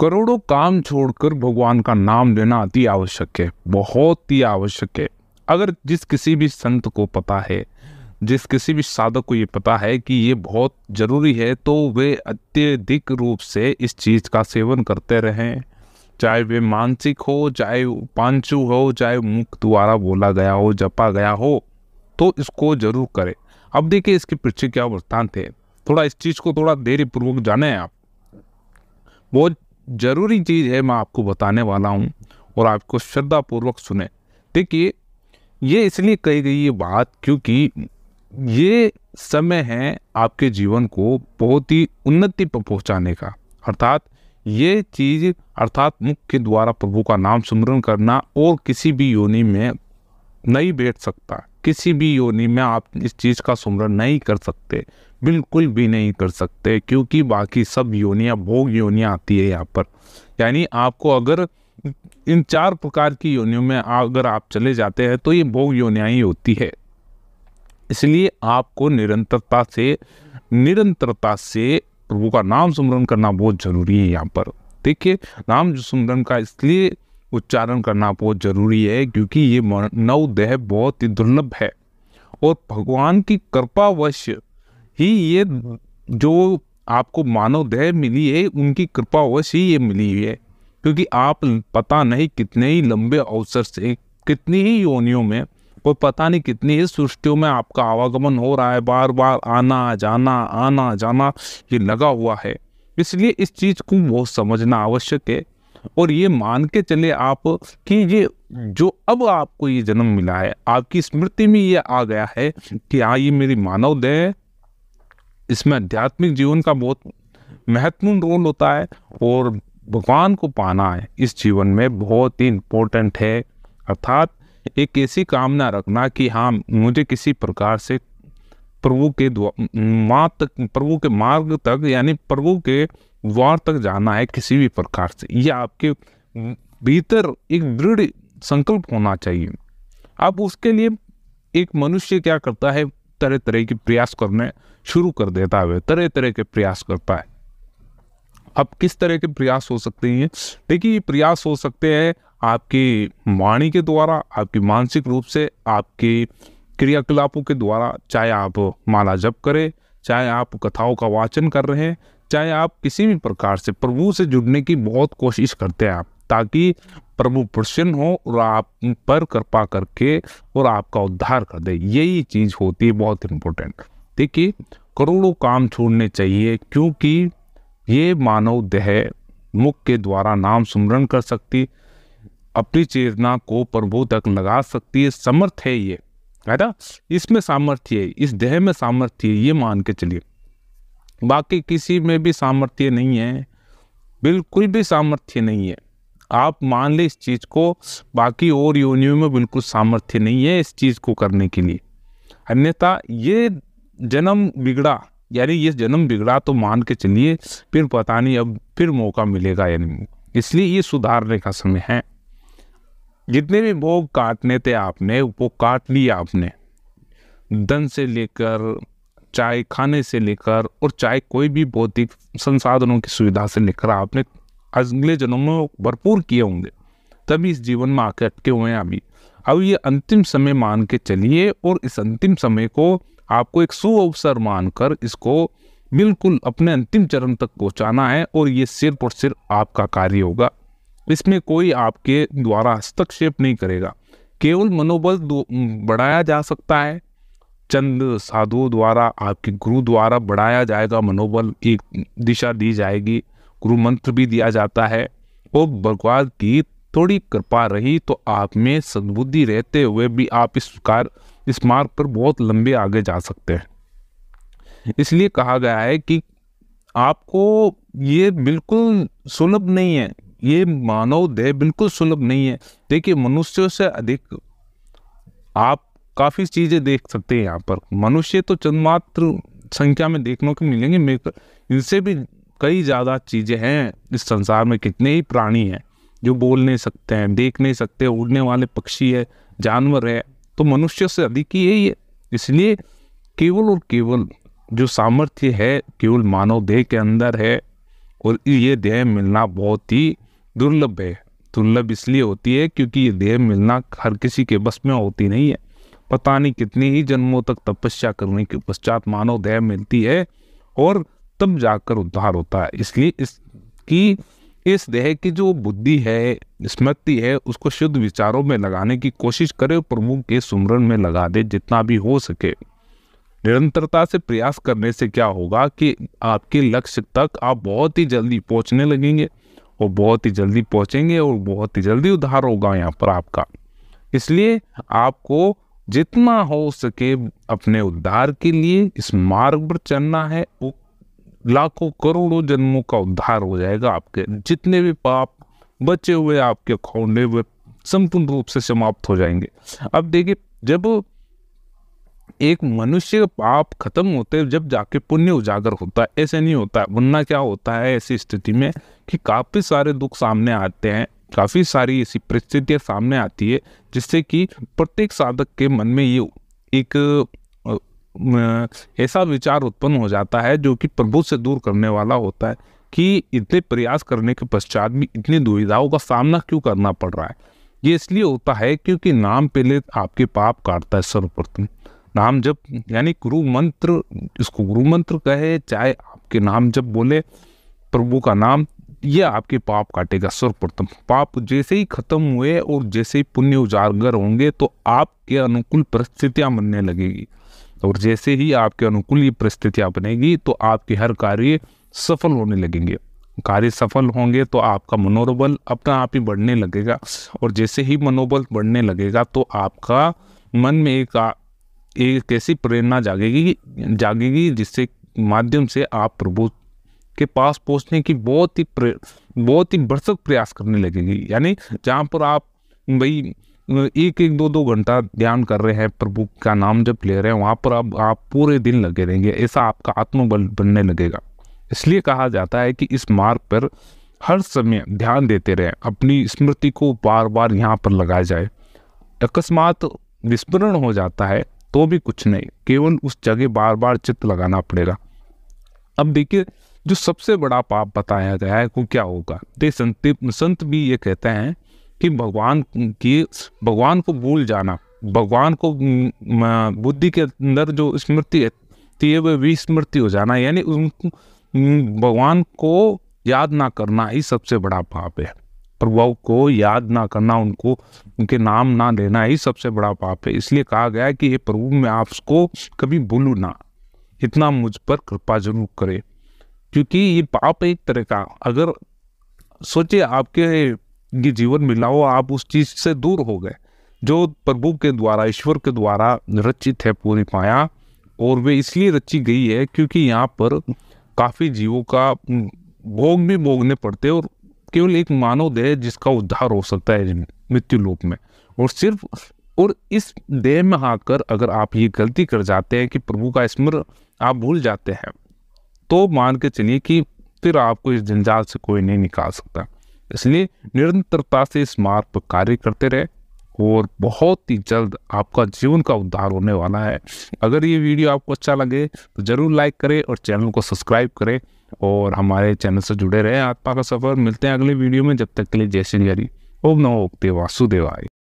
करोड़ों काम छोड़कर भगवान का नाम लेना अति आवश्यक है बहुत ही आवश्यक है अगर जिस किसी भी संत को पता है जिस किसी भी साधक को ये पता है कि ये बहुत ज़रूरी है तो वे अत्यधिक रूप से इस चीज़ का सेवन करते रहें चाहे वे मानसिक हो चाहे पांचु हो चाहे मुख द्वारा बोला गया हो जपा गया हो तो इसको जरूर करें अब देखिए इसके पीछे क्या वृत्तांत है थोड़ा इस चीज़ को थोड़ा देरी पूर्वक जाने आप बहुत ज़रूरी चीज़ है मैं आपको बताने वाला हूँ और आपको श्रद्धापूर्वक सुने देखिए ये इसलिए कही गई ये बात क्योंकि ये समय है आपके जीवन को बहुत ही उन्नति पर पहुँचाने का अर्थात ये चीज़ अर्थात मुख के द्वारा प्रभु का नाम सुमरण करना और किसी भी योनि में नहीं बैठ सकता किसी भी योनि में आप इस चीज़ का सुमरण नहीं कर सकते बिल्कुल भी नहीं कर सकते क्योंकि बाकी सब योनियाँ भोग योनियाँ आती है यहाँ पर यानी आपको अगर इन चार प्रकार की योनियों में अगर आप चले जाते हैं तो ये भोग योनियाँ ही होती है इसलिए आपको निरंतरता से निरंतरता से प्रभु का नाम सुमरन करना बहुत ज़रूरी है यहाँ पर देखिए नाम सुमरन का इसलिए उच्चारण करना बहुत ज़रूरी है क्योंकि ये नवदेह देह बहुत ही दुर्लभ है और भगवान की कृपावश ही ये जो आपको मानव देह मिली है उनकी कृपावश ही ये मिली हुई है क्योंकि आप पता नहीं कितने ही लंबे अवसर से कितनी ही योनियों में और पता नहीं कितनी ही सृष्टियों में आपका आवागमन हो रहा है बार बार आना जाना आना जाना ये लगा हुआ है इसलिए इस चीज़ को बहुत समझना आवश्यक है और ये मान के चले आप कि ये जो अब आपको ये जन्म मिला है आपकी स्मृति में ये आ गया है कि हाँ ये मेरी मानव देह इसमें आध्यात्मिक जीवन का बहुत महत्वपूर्ण रोल होता है और भगवान को पाना है इस जीवन में बहुत ही इम्पोर्टेंट है अर्थात एक ऐसी कामना रखना कि हाँ मुझे किसी प्रकार से प्रभु के द्वार तक प्रभु के मार्ग तक यानी प्रभु के द्वार तक जाना है किसी भी प्रकार से यह आपके भीतर एक दृढ़ संकल्प होना चाहिए अब उसके लिए एक मनुष्य क्या करता है तरह तरह के प्रयास करने शुरू कर देता है तरह तरह के प्रयास करता है अब किस तरह के प्रयास हो सकते हैं देखिए ये प्रयास हो सकते हैं आपकी वाणी के द्वारा आपकी मानसिक रूप से आपकी क्रियाकलापों के द्वारा चाहे आप माला जप करें चाहे आप कथाओं का वाचन कर रहे हैं चाहे आप किसी भी प्रकार से प्रभु से जुड़ने की बहुत कोशिश करते हैं आप ताकि प्रभु प्रसन्न हो और आप पर कृपा करके और आपका उद्धार कर दे यही चीज़ होती है बहुत इम्पोर्टेंट देखिए करोड़ों काम छोड़ने चाहिए क्योंकि ये मानव देह मुख के द्वारा नाम सुमरण कर सकती अपनी चेतना को प्रभु तक लगा सकती है समर्थ है ये है ना इसमें सामर्थ्य है इस देह में सामर्थ्य है ये मान के चलिए बाकी किसी में भी सामर्थ्य नहीं है बिल्कुल भी सामर्थ्य नहीं है आप मान ले इस चीज़ को बाकी और योनियों में बिल्कुल सामर्थ्य नहीं है इस चीज़ को करने के लिए अन्यथा ये जन्म बिगड़ा यानी ये जन्म बिगड़ा तो मान के चलिए फिर पता नहीं अब फिर मौका मिलेगा यानी इसलिए ये सुधारने का समय है जितने भी भोग काटने थे आपने वो काट लिए आपने धन से लेकर चाय खाने से लेकर और चाहे कोई भी भौतिक संसाधनों की सुविधा से लेकर आपने अगले जन्म में भरपूर किए होंगे तभी इस जीवन में आके अटके हुए हैं अभी अब ये अंतिम समय मान के चलिए और इस अंतिम समय को आपको एक सु अवसर मानकर इसको बिल्कुल अपने अंतिम चरण तक पहुंचाना है और ये सिर्फ और सिर्फ आपका कार्य होगा इसमें कोई आपके द्वारा हस्तक्षेप नहीं करेगा केवल मनोबल बढ़ाया जा सकता है चंद साधुओं द्वारा आपके गुरु द्वारा बढ़ाया जाएगा मनोबल एक दिशा दी जाएगी गुरु मंत्र भी दिया जाता है और भगवान की थोड़ी कृपा रही तो आप में सद्बुद्धि रहते हुए भी आप इस प्रकार इस मार्ग पर बहुत लंबे आगे जा सकते हैं इसलिए कहा गया है कि आपको ये बिल्कुल सुलभ नहीं है ये मानव देह बिल्कुल सुलभ नहीं है देखिए मनुष्यों से अधिक आप काफ़ी चीज़ें देख सकते हैं यहाँ पर मनुष्य तो चंदमात्र संख्या में देखने को मिलेंगे इनसे भी कई ज़्यादा चीज़ें हैं इस संसार में कितने ही प्राणी हैं जो बोल नहीं सकते हैं देख नहीं सकते उड़ने वाले पक्षी है जानवर है तो मनुष्य से अधिक ही यही है इसलिए केवल और केवल जो सामर्थ्य है केवल मानव देह के अंदर है और ये देह मिलना बहुत ही दुर्लभ है दुर्लभ इसलिए होती है क्योंकि ये देह मिलना हर किसी के बस में होती नहीं है पता नहीं कितने ही जन्मों तक तपस्या करने के पश्चात मानव देह मिलती है और तब जाकर उद्धार होता है इसलिए इसकी इस देह की जो बुद्धि है स्मृति है उसको शुद्ध विचारों में लगाने की कोशिश करे प्रभु के सुमरण में लगा दे जितना भी हो सके निरंतरता से प्रयास करने से क्या होगा कि आपके लक्ष्य तक आप बहुत ही जल्दी पहुंचने लगेंगे और बहुत ही जल्दी पहुंचेंगे और बहुत ही जल्दी उधार होगा यहाँ पर आपका इसलिए आपको जितना हो सके अपने उद्धार के लिए इस मार्ग पर चलना है वो लाखों करोड़ों जन्मों का उद्धार हो जाएगा आपके जितने भी पाप बचे हुए आपके अकाउंट हुए संपूर्ण रूप से समाप्त हो जाएंगे अब देखिए जब एक मनुष्य का पाप खत्म होते जब जाके पुण्य उजागर होता है ऐसे नहीं होता है वरना क्या होता है ऐसी स्थिति में कि काफ़ी सारे दुख सामने आते हैं काफ़ी सारी ऐसी परिस्थितियाँ सामने आती है जिससे कि प्रत्येक साधक के मन में ये एक ऐसा विचार उत्पन्न हो जाता है जो कि प्रभु से दूर करने वाला होता है कि इतने प्रयास करने के पश्चात भी इतनी दुविधाओं का सामना क्यों करना पड़ रहा है ये इसलिए होता है क्योंकि नाम पहले आपके पाप काटता है सर्वप्रथम नाम जब यानी गुरु मंत्र इसको गुरु मंत्र कहे चाहे आपके नाम जब बोले प्रभु का नाम ये आपके पाप काटेगा सर्वप्रथम पाप जैसे ही खत्म हुए और जैसे ही पुण्य उजागर होंगे तो आपके अनुकूल परिस्थितियाँ बनने लगेगी और जैसे ही आपके अनुकूल ये परिस्थितियाँ बनेगी तो आपके हर कार्य सफल होने लगेंगे कार्य सफल होंगे तो आपका मनोबल अपना आप ही बढ़ने लगेगा और जैसे ही मनोबल बढ़ने लगेगा तो आपका मन में एक एक ऐसी प्रेरणा जागेगी जागेगी जिससे माध्यम से आप प्रभु के पास पहुंचने की बहुत ही बहुत ही बरसक प्रयास करने लगेगी यानी जहाँ पर आप भाई एक एक दो दो घंटा ध्यान कर रहे हैं प्रभु का नाम जब ले रहे हैं वहाँ पर अब आप, आप पूरे दिन लगे रहेंगे ऐसा आपका आत्मबल बनने लगेगा इसलिए कहा जाता है कि इस मार्ग पर हर समय ध्यान देते रहें अपनी स्मृति को बार बार यहाँ पर लगाया जाए अकस्मात विस्मरण हो जाता है तो भी कुछ नहीं केवल उस जगह बार बार चित्त लगाना पड़ेगा अब देखिए जो सबसे बड़ा पाप बताया गया है वो क्या होगा दे संत संत भी ये कहते हैं कि भगवान की भगवान को भूल जाना भगवान को बुद्धि के अंदर जो स्मृति है वह विस्मृति हो जाना यानी उन भगवान को याद ना करना ही सबसे बड़ा पाप है प्रभाव को याद ना करना उनको उनके नाम ना लेना ही सबसे बड़ा पाप है इसलिए कहा गया कि ये प्रभु मैं आपको कभी भूलू ना इतना मुझ पर कृपा जरूर करे क्योंकि ये पाप एक तरह का अगर सोचिए आपके ये जीवन मिला हो आप उस चीज़ से दूर हो गए जो प्रभु के द्वारा ईश्वर के द्वारा रचित है पूरी माया और वे इसलिए रची गई है क्योंकि यहाँ पर काफ़ी जीवों का भोग भी भोगने पड़ते और केवल एक मानव देह जिसका उद्धार हो सकता है मृत्यु लोक में और सिर्फ और इस देह में आकर अगर आप ये गलती कर जाते हैं कि प्रभु का स्मर आप भूल जाते हैं तो मान के चलिए कि फिर आपको इस जंजाल से कोई नहीं निकाल सकता इसलिए निरंतरता से इस मार्ग पर कार्य करते रहे और बहुत ही जल्द आपका जीवन का उद्धार होने वाला है अगर ये वीडियो आपको अच्छा लगे तो ज़रूर लाइक करें और चैनल को सब्सक्राइब करें और हमारे चैनल से जुड़े रहे आत्मा का सफ़र मिलते हैं अगले वीडियो में जब तक के लिए जय श्री हरी ओम नमो उक्ति वासुदेवाय